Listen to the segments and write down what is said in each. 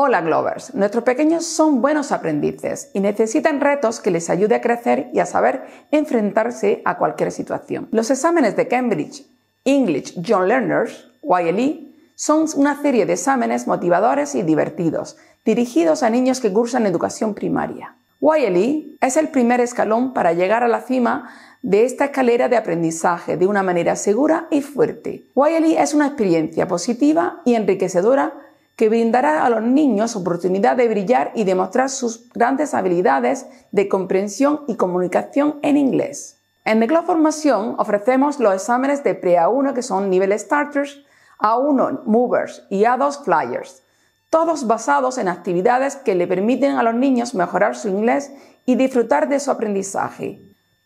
Hola Glovers, nuestros pequeños son buenos aprendices y necesitan retos que les ayude a crecer y a saber enfrentarse a cualquier situación. Los exámenes de Cambridge English Young Learners, YLE, son una serie de exámenes motivadores y divertidos, dirigidos a niños que cursan educación primaria. YLE es el primer escalón para llegar a la cima de esta escalera de aprendizaje de una manera segura y fuerte. YLE es una experiencia positiva y enriquecedora que brindará a los niños oportunidad de brillar y demostrar sus grandes habilidades de comprensión y comunicación en inglés. En Club Formación ofrecemos los exámenes de pre-A1 que son nivel starters, A1 movers y A2 flyers, todos basados en actividades que le permiten a los niños mejorar su inglés y disfrutar de su aprendizaje.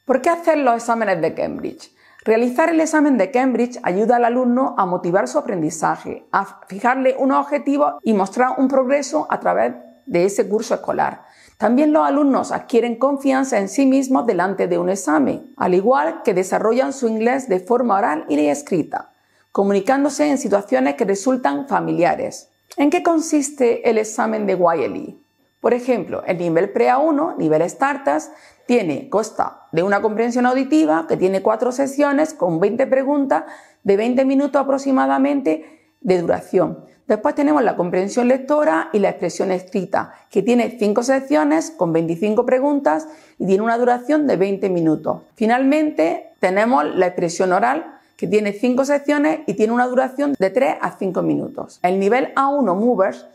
¿Por qué hacer los exámenes de Cambridge? Realizar el examen de Cambridge ayuda al alumno a motivar su aprendizaje, a fijarle un objetivo y mostrar un progreso a través de ese curso escolar. También los alumnos adquieren confianza en sí mismos delante de un examen, al igual que desarrollan su inglés de forma oral y escrita, comunicándose en situaciones que resultan familiares. ¿En qué consiste el examen de Wiley? Por ejemplo, el nivel pre a 1, nivel STARTAS, tiene, costa de una comprensión auditiva que tiene cuatro sesiones con 20 preguntas de 20 minutos aproximadamente de duración. Después tenemos la comprensión lectora y la expresión escrita, que tiene cinco secciones con 25 preguntas y tiene una duración de 20 minutos. Finalmente, tenemos la expresión oral, que tiene cinco secciones y tiene una duración de 3 a 5 minutos. El nivel A1 Movers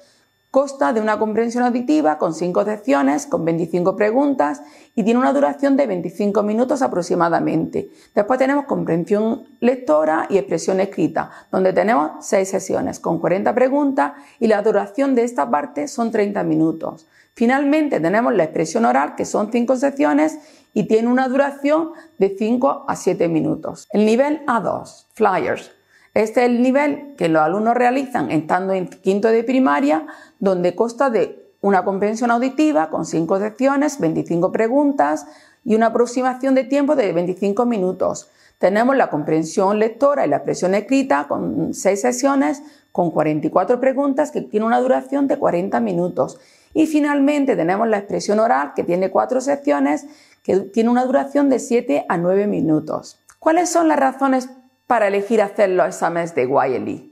Consta de una comprensión auditiva con 5 secciones, con 25 preguntas y tiene una duración de 25 minutos aproximadamente. Después tenemos comprensión lectora y expresión escrita, donde tenemos 6 sesiones con 40 preguntas y la duración de esta parte son 30 minutos. Finalmente tenemos la expresión oral, que son 5 secciones y tiene una duración de 5 a 7 minutos. El nivel A2, flyers, este es el nivel que los alumnos realizan estando en quinto de primaria, donde consta de una comprensión auditiva con 5 secciones, 25 preguntas y una aproximación de tiempo de 25 minutos. Tenemos la comprensión lectora y la expresión escrita con 6 sesiones con 44 preguntas que tiene una duración de 40 minutos. Y finalmente tenemos la expresión oral que tiene 4 secciones que tiene una duración de 7 a 9 minutos. ¿Cuáles son las razones para elegir hacer los exámenes de YLE.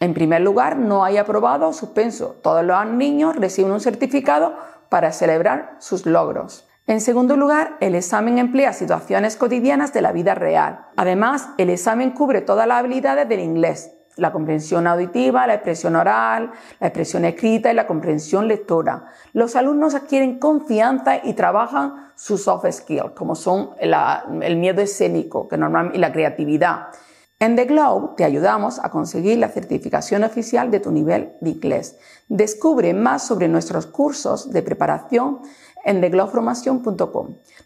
En primer lugar, no hay aprobado o suspenso. Todos los niños reciben un certificado para celebrar sus logros. En segundo lugar, el examen emplea situaciones cotidianas de la vida real. Además, el examen cubre todas las habilidades del inglés, la comprensión auditiva, la expresión oral, la expresión escrita y la comprensión lectora. Los alumnos adquieren confianza y trabajan sus soft skills, como son el miedo escénico y la creatividad. En The Globe te ayudamos a conseguir la certificación oficial de tu nivel de inglés. Descubre más sobre nuestros cursos de preparación en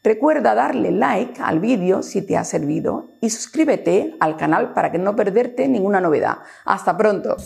Recuerda darle like al vídeo si te ha servido y suscríbete al canal para que no perderte ninguna novedad. Hasta pronto.